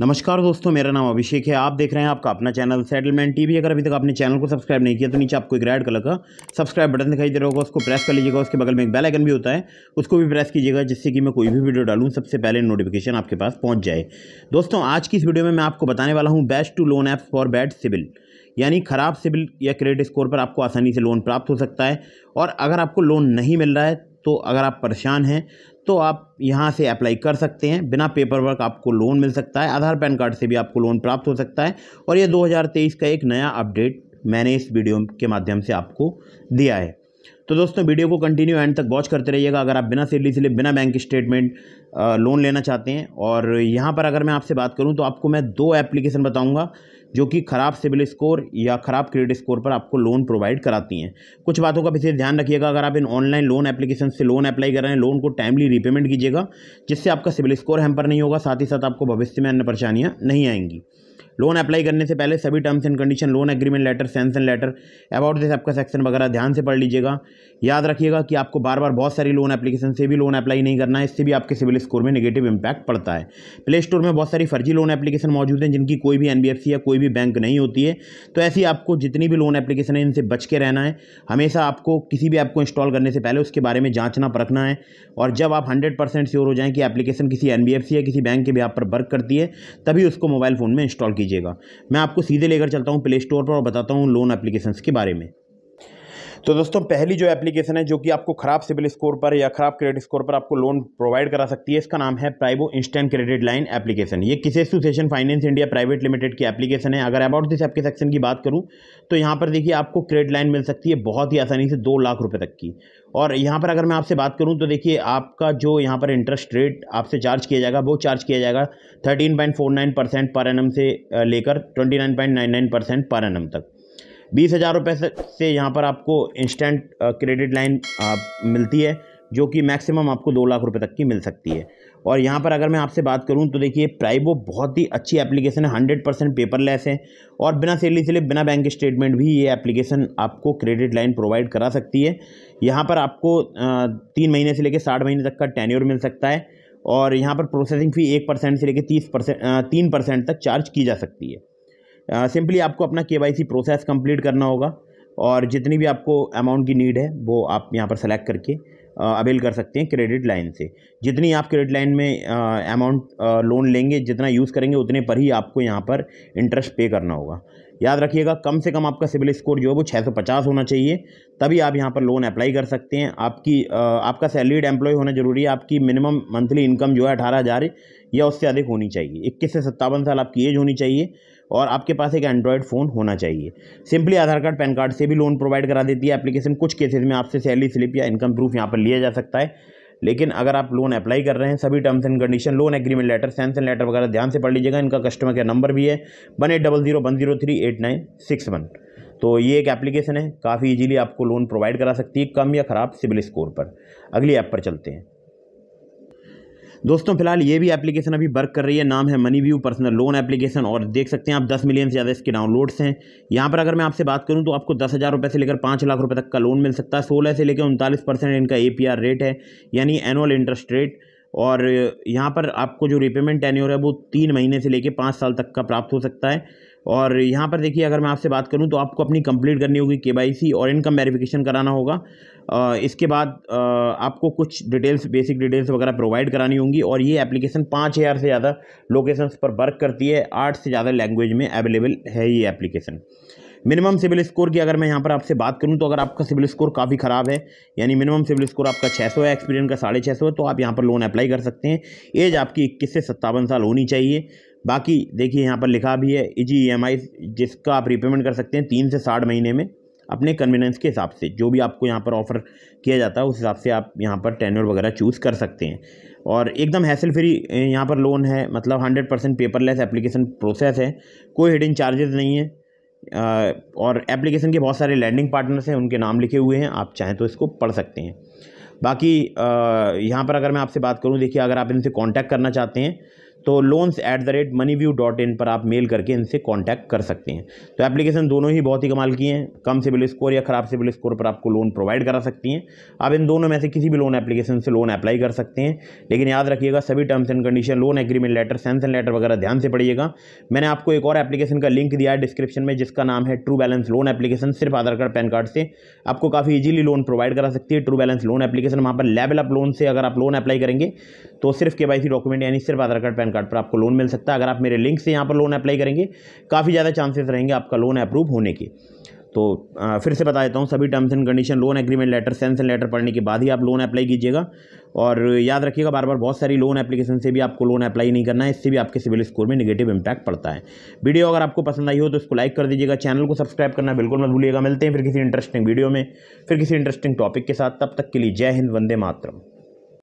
नमस्कार दोस्तों मेरा नाम अभिषेक है आप देख रहे हैं आपका अपना चैनल सेटलमेंट टीवी अगर अभी तक आपने चैनल को सब्सक्राइब नहीं किया तो नीचे आपको एक रेड कलर का सब्सक्राइब बटन दिखाई दे रहा होगा उसको प्रेस कर लीजिएगा उसके बगल में एक बेल आइकन भी होता है उसको भी प्रेस कीजिएगा जिससे कि मैं कोई भी वीडियो डालूँ सबसे पहले नोटिफिकेशन आपके पास पहुँच जाए दोस्तों आज की इस वीडियो में मैं आपको बताने वाला हूँ best two loan apps for bad CIBIL यानी ख़राब सिविल या क्रेडिट स्कोर पर आपको आसानी से लोन प्राप्त हो सकता है और अगर आपको लोन नहीं मिल रहा है तो अगर आप परेशान हैं तो आप यहाँ से अप्लाई कर सकते हैं बिना पेपर वर्क आपको लोन मिल सकता है आधार पैन कार्ड से भी आपको लोन प्राप्त हो सकता है और ये 2023 का एक नया अपडेट मैंने इस वीडियो के माध्यम से आपको दिया है तो दोस्तों वीडियो को कंटिन्यू एंड तक वॉच करते रहिएगा अगर आप बिना सैलरी से बिना बैंक स्टेटमेंट लोन लेना चाहते हैं और यहाँ पर अगर मैं आपसे बात करूँ तो आपको मैं दो एप्लीकेशन बताऊँगा जो कि ख़राब सिविल स्कोर या ख़राब क्रेडिट स्कोर पर आपको लोन प्रोवाइड कराती हैं कुछ बातों का विशेष ध्यान रखिएगा अगर आप इन ऑनलाइन लोन एप्लीकेशन से लोन अप्लाई कर रहे हैं लोन को टाइमली रीपेमेंट कीजिएगा जिससे आपका सिविल स्कोर हैम्पर नहीं होगा साथ ही साथ आपको भविष्य में अन्य परेशानियाँ नहीं आएंगी लोन अप्लाई करने से पहले सभी terms and condition loan agreement letter sanction letter about this आपका सेक्शन वगैरह ध्यान से पढ़ लीजिएगा याद रखिएगा कि आपको बार बार बहुत सारी लोन एप्लीकेशन से भी लोन अप्लाई नहीं करना है इससे भी आपके सिविल स्कोर में नेगेटिव इंपैक्ट पड़ता है प्ले स्टोर में बहुत सारी फर्जी लोन एप्लीकेशन मौजूद हैं जिनकी कोई भी एनबीएफसी या कोई भी बैंक नहीं होती है तो ऐसी आपको जितनी भी लोन एप्लीकेशन है इनसे बच के रहना है हमेशा आपको किसी भी ऐप को इंस्टॉल करने से पहले उसके बारे में जांचना परखना है और जब आप हंड्रेड परसेंट श्योर हो जाएँ कि एप्लीकेशन किसी एनबीएफसी या किसी बैंक के भी आप पर वर्क करती है तभी उसको मोबाइल फ़ोन में इंस्टॉल कीजिएगा मैं आपको सीधे लेकर चलता हूँ प्ले स्टोर पर और बताता हूँ लोन एप्लीकेशन के बारे में तो दोस्तों पहली जो एप्लीकेशन है जो कि आपको खराब सिविल स्कोर पर या खराब क्रेडिट स्कोर पर आपको लोन प्रोवाइड करा सकती है इसका नाम है Privo instant credit line application ये किस association finance India private limited की एप्लीकेशन है अगर अबाउट दिस आपके सेक्शन की बात करूँ तो यहाँ पर देखिए आपको क्रेडिट लाइन मिल सकती है बहुत ही आसानी से दो लाख रुपये तक की और यहाँ पर अगर मैं आपसे बात करूँ तो देखिए आपका जो यहाँ पर इंटरेस्ट रेट आपसे चार्ज किया जाएगा वो चार्ज किया जाएगा thirteen point four nine percent per annum से लेकर twenty nine point nine nine percent per annum तक बीस हज़ार रुपये से यहाँ पर आपको इंस्टेंट क्रेडिट लाइन मिलती है जो कि मैक्सिमम आपको दो लाख रुपए तक की मिल सकती है और यहाँ पर अगर मैं आपसे बात करूँ तो देखिए प्राइवो बहुत ही अच्छी एप्लीकेशन है हंड्रेड परसेंट पेपरलेस है और बिना सैलरी से बिना बैंक स्टेटमेंट भी ये एप्लीकेशन आपको क्रेडिट लाइन प्रोवाइड करा सकती है यहाँ पर आपको uh, तीन महीने से लेकर साठ महीने तक का टेन्योर मिल सकता है और यहाँ पर प्रोसेसिंग फ़ी एक परसेंट से लेकर तीस परसेंट uh, तीन परसेंट तक चार्ज की जा सकती है सिंपली आपको अपना के प्रोसेस कंप्लीट करना होगा और जितनी भी आपको अमाउंट की नीड है वो आप यहाँ पर सेलेक्ट करके अवेल कर सकते हैं क्रेडिट लाइन से जितनी आप क्रेडिट लाइन में अमाउंट लोन लेंगे जितना यूज़ करेंगे उतने पर ही आपको यहाँ पर इंटरेस्ट पे करना होगा याद रखिएगा कम से कम आपका सिविल स्कोर जो है वो छः सौ पचास होना चाहिए तभी आप यहाँ पर लोन अप्लाई कर सकते हैं आपकी आपका सैलरीड एम्प्लॉय होना जरूरी है आपकी मिनिमम मंथली इनकम जो है अठारह हज़ार या उससे अधिक होनी चाहिए इक्कीस से सत्तावन साल आपकी एज होनी चाहिए और आपके पास एक एंड्रॉयड फ़ोन होना चाहिए simply Aadhaar card PAN card से भी लोन प्रोवाइड करा देती है एप्लीकेशन कुछ केसेज में आपसे सैलरी स्लिप या इनकम प्रूफ यहाँ पर लिया जा सकता है लेकिन अगर आप लोन अप्लाई कर रहे हैं सभी terms and condition loan agreement letter sanction letter वगैरह ध्यान से पढ़ लीजिएगा इनका कस्टमर केयर नंबर भी है one eight double zero one zero three eight nine six one तो ये एक एप्लीकेशन है काफ़ी इजीली आपको लोन प्रोवाइड करा सकती है कम या ख़राब सिविल स्कोर पर अगली ऐप पर चलते हैं दोस्तों फिलहाल ये भी एप्लीकेशन अभी वर्क कर रही है नाम है money view personal loan application और देख सकते हैं आप दस मिलियन से ज़्यादा इसके डाउनलोड्स हैं यहाँ पर अगर मैं आपसे बात करूँ तो आपको दस हज़ार रुपये से लेकर पाँच लाख रुपये तक का लोन मिल सकता है सोलह से लेकर उनतालीस परसेंट इनका ए रेट है यानी एनुअल इंटरेस्ट रेट और यहाँ पर आपको जो रिपेमेंट टेन्योर है वो तीन महीने से लेकर पाँच साल तक का प्राप्त हो सकता है और यहाँ पर देखिए अगर मैं आपसे बात करूँ तो आपको अपनी कंप्लीट करनी होगी के और इनकम वेरिफिकेशन कराना होगा आ, इसके बाद आ, आपको कुछ डिटेल्स बेसिक डिटेल्स वगैरह प्रोवाइड करानी होंगी और ये एप्लीकेशन पाँच हज़ार से ज़्यादा लोकेशंस पर वर्क करती है आठ से ज़्यादा लैंग्वेज में अवेलेबल है ये एप्लीकेशन मिनिमम सिविल स्कोर की अगर मैं यहाँ पर आपसे बात करूँ तो अगर आपका सिविल स्कोर काफ़ी ख़राब है यानी मिनिमम सिविल स्कोर आपका छः सौ है एक्सपीरियंस का साढ़े छः है तो आप यहाँ पर लोन अप्लाई कर सकते हैं एज आपकी इक्कीस से सत्तावन साल होनी चाहिए बाकी देखिए यहाँ पर लिखा भी है इजी ई जिसका आप रिपेमेंट कर सकते हैं तीन से साठ महीने में अपने कन्वीनियंस के हिसाब से जो भी आपको यहाँ पर ऑफ़र किया जाता है उस हिसाब से आप यहाँ पर टेन्योर वगैरह चूज़ कर सकते हैं और एकदम हैसल फ्री यहाँ पर लोन है मतलब hundred percent paperless application process है कोई हिडन चार्जेस नहीं है और एप्लीकेशन के बहुत सारे लैंडिंग पार्टनर्स हैं उनके नाम लिखे हुए हैं आप चाहें तो इसको पढ़ सकते हैं बाकी यहाँ पर अगर मैं आपसे बात करूँ देखिए अगर आप इनसे कांटेक्ट करना चाहते हैं तो loans at the rate money view dot in पर आप मेल करके इनसे कॉन्टैक्ट कर सकते हैं तो एप्लीकेशन दोनों ही बहुत ही कमाल की हैं कम सिविल स्कोर या ख़राब सिविल स्कोर पर आपको लोन प्रोवाइड करा सकती हैं आप इन दोनों में से किसी भी लोन एप्लीकेशन से लोन अप्लाई कर सकते हैं लेकिन याद रखिएगा सभी terms and condition loan agreement letter sanction letter वगैरह ध्यान से पढ़िएगा मैंने आपको एक और एप्लीकेशन का लिंक दिया है डिस्क्रिप्शन में जिसका नाम है ट्रू बैलेंस लोन एप्लीकेशन सिर्फ आधार कार्ड पैन कार्ड से आपको काफ़ी ईजिली लोन प्रोवाइड करा सकती है ट्रू बैलेंस लोन एप्लीकेशन वहाँ पर लेवल अप लोन से अगर आप लोन अप्लाई करेंगे तो सिर्फ के डॉक्यूमेंट यानी सिर्फ आधार कार्ड पैन कार्ड पर आपको लोन मिल सकता है अगर आप मेरे लिंक से यहाँ पर लोन अप्लाई करेंगे काफ़ी ज़्यादा चांसेस रहेंगे आपका लोन अप्रूव होने के तो फिर से बता देता हूँ सभी terms and condition loan agreement letter sanction letter पढ़ने के बाद ही आप लोन अप्लाई कीजिएगा और याद रखिएगा बार बार बहुत सारी लोन एप्लीकेशन से भी आपको लोन अप्लाई नहीं करना है इससे भी आपके सिविल स्कोर में निगेटिव इंपैक्ट पड़ता है वीडियो अगर आपको पसंद आई हो तो इसको लाइक कर दीजिएगा चैनल को सब्सक्राइब करना बिल्कुल मत भूलिएगा मिलते हैं फिर किसी इंटरेस्टिंग वीडियो में फिर किसी इंटरेस्टिंग टॉपिक के साथ तब तक के लिए जय हिंद वंदे मातरम